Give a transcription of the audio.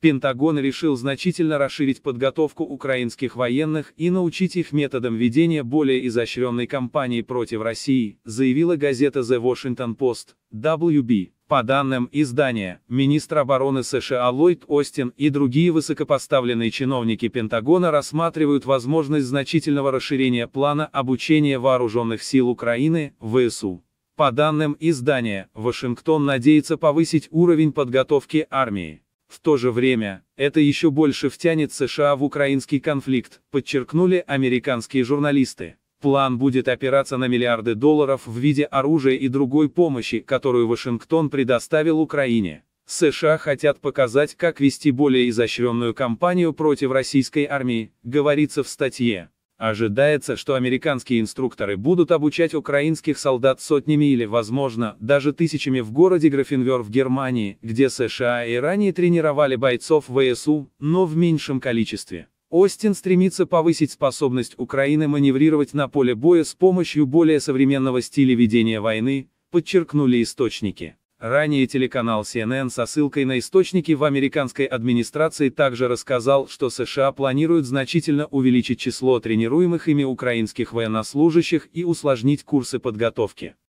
Пентагон решил значительно расширить подготовку украинских военных и научить их методам ведения более изощренной кампании против России, заявила газета The Washington Post, WB. По данным издания, министр обороны США Ллойд Остин и другие высокопоставленные чиновники Пентагона рассматривают возможность значительного расширения плана обучения вооруженных сил Украины, ВСУ. По данным издания, Вашингтон надеется повысить уровень подготовки армии. В то же время, это еще больше втянет США в украинский конфликт, подчеркнули американские журналисты. План будет опираться на миллиарды долларов в виде оружия и другой помощи, которую Вашингтон предоставил Украине. США хотят показать, как вести более изощренную кампанию против российской армии, говорится в статье. Ожидается, что американские инструкторы будут обучать украинских солдат сотнями или, возможно, даже тысячами в городе Графенвер в Германии, где США и ранее тренировали бойцов ВСУ, но в меньшем количестве. Остин стремится повысить способность Украины маневрировать на поле боя с помощью более современного стиля ведения войны, подчеркнули источники. Ранее телеканал CNN со ссылкой на источники в американской администрации также рассказал, что США планируют значительно увеличить число тренируемых ими украинских военнослужащих и усложнить курсы подготовки.